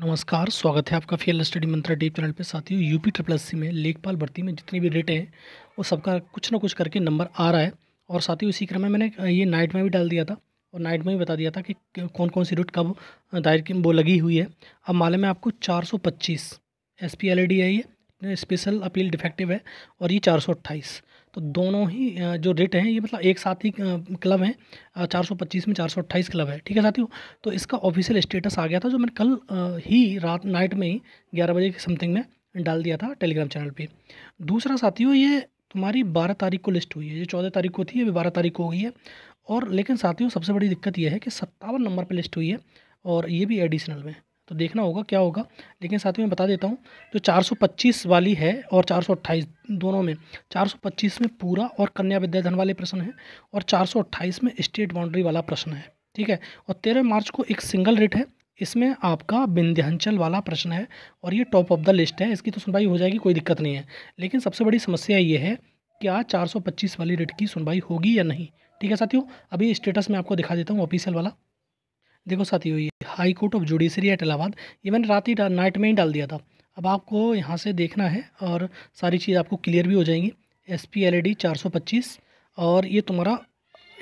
नमस्कार स्वागत है आपका field study Mantra deep channel पे साथियों यूपी ट्रिपल एस में लेखपाल भर्ती में जितनी भी डेटें हैं वो सबका कुछ ना कुछ करके नंबर आ रहा है और साथ ही उसी क्रम में मैंने ये नाइट में भी डाल दिया था और नाइट में भी बता दिया था कि कौन कौन सी रूट कब दायर की वो लगी हुई है अब माले में आपको चार सौ पच्चीस S P L E D है ये स्पेशल अपील डिफेक्टिव है और ये चार सौ अट्ठाईस तो दोनों ही जो रेट हैं ये मतलब एक साथ ही क्लब हैं 425 में 428 क्लब है ठीक है साथियों तो इसका ऑफिशियल स्टेटस आ गया था जो मैंने कल ही रात नाइट में ही ग्यारह बजे के समथिंग में डाल दिया था टेलीग्राम चैनल पे दूसरा साथियों ये तुम्हारी बारह तारीख को लिस्ट हुई है ये चौदह तारीख को थी अभी बारह तारीख को हो गई है और लेकिन साथियों सबसे बड़ी दिक्कत यह है कि सत्तावन नंबर पर लिस्ट हुई है और ये भी एडिशनल में तो देखना होगा क्या होगा लेकिन साथियों मैं बता देता हूँ जो 425 वाली है और 428 दोनों में 425 में पूरा और कन्या विद्याधन वाले प्रश्न हैं और 428 में स्टेट बाउंड्री वाला प्रश्न है ठीक है और तेरह मार्च को एक सिंगल रेट है इसमें आपका विंध्यांचल वाला प्रश्न है और ये टॉप ऑफ द लिस्ट है इसकी तो सुनवाई हो जाएगी कोई दिक्कत नहीं है लेकिन सबसे बड़ी समस्या ये है क्या पच्चीस वाली रेट की सुनवाई होगी या नहीं ठीक है साथियों अभी स्टेटस में आपको दिखा देता हूँ ऑफिशियल वाला देखो साथियों ये high court of judiciary at Allahabad ये मैंने रात ही नाइट में ही डाल दिया था अब आपको यहाँ से देखना है और सारी चीज़ आपको क्लियर भी हो जाएंगी S P L E D चार सौ पच्चीस और ये तुम्हारा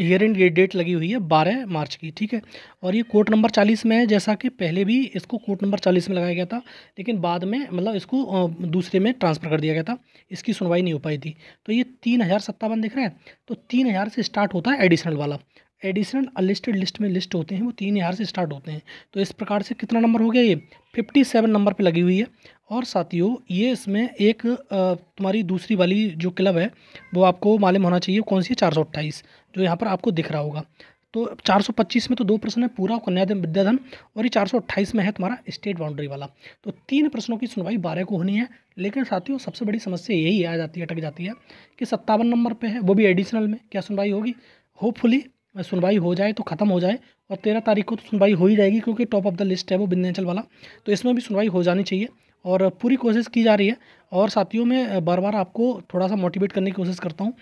ईयर एंड डेट लगी हुई है बारह मार्च की ठीक है और ये कोट नंबर चालीस में है जैसा कि पहले भी इसको कोट नंबर चालीस में लगाया गया था लेकिन बाद में मतलब इसको दूसरे में ट्रांसफ़र कर दिया गया था इसकी सुनवाई नहीं हो पाई थी तो ये तीन हज़ार सत्तावन दिख रहा है तो तीन हज़ार से स्टार्ट होता है एडिशनल वाला एडिशनल अनलिस्टेड लिस्ट में लिस्ट होते हैं वो तीन हज़ार से स्टार्ट होते हैं तो इस प्रकार से कितना नंबर हो गया ये फिफ्टी सेवन नंबर पर लगी हुई है और साथियों ये इसमें एक तुम्हारी दूसरी वाली जो क्लब है वो आपको मालूम होना चाहिए कौन सी है चार सौ अट्ठाईस जो यहाँ पर आपको दिख रहा होगा तो चार सौ पच्चीस में तो दो प्रश्न है पूरा कन्या विद्याधन और ये चार सौ अट्ठाईस में है तुम्हारा स्टेट बाउंड्री वाला तो तीन प्रश्नों की सुनवाई बारह को होनी है लेकिन साथियों सबसे बड़ी समस्या यही आ जाती है अटक जाती है कि सत्तावन नंबर पर है वो भी एडिशनल में क्या सुनवाई होगी होपफुली सुनवाई हो जाए तो ख़त्म हो जाए और तेरह तारीख को तो सुनवाई हो ही जाएगी क्योंकि टॉप ऑफ द लिस्ट है वो विंध्याचल वाला तो इसमें भी सुनवाई हो जानी चाहिए और पूरी कोशिश की जा रही है और साथियों में बार बार आपको थोड़ा सा मोटिवेट करने की कोशिश करता हूँ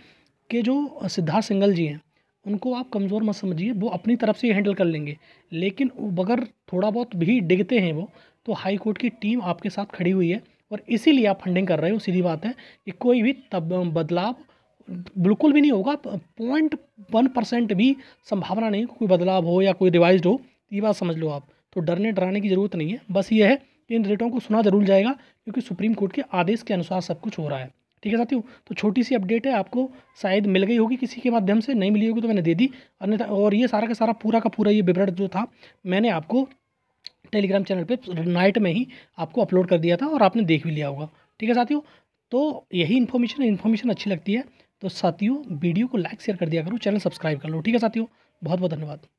कि जो सिद्धार्थ सिंगल जी हैं उनको आप कमज़ोर मत समझिए वो अपनी तरफ से ही हैंडल कर लेंगे लेकिन अगर थोड़ा बहुत भी डिगते हैं वो तो हाई कोर्ट की टीम आपके साथ खड़ी हुई है और इसीलिए आप फंडिंग कर रहे हो सीधी बात है कि कोई भी तब बदलाव बिल्कुल भी नहीं होगा पॉइंट वन परसेंट भी संभावना नहीं कोई बदलाव हो या कोई रिवाइज हो ये बात समझ लो आप तो डरने डराने की ज़रूरत नहीं है बस ये है इन रेटों को सुना जरूर जाएगा क्योंकि सुप्रीम कोर्ट के आदेश के अनुसार सब कुछ हो रहा है ठीक है साथियों तो छोटी सी अपडेट है आपको शायद मिल गई होगी किसी के माध्यम से नहीं मिली होगी तो मैंने दे दी अन्यथा और ये सारा का सारा पूरा का पूरा ये विवरण जो था मैंने आपको टेलीग्राम चैनल पे नाइट में ही आपको अपलोड कर दिया था और आपने देख भी लिया होगा ठीक है साथियों तो यही इन्फॉर्मेशन इन्फॉर्मेशन अच्छी लगती है तो साथियों वीडियो को लाइक शेयर कर दिया करो चैनल सब्सक्राइब कर लो ठीक है साथियों बहुत बहुत धन्यवाद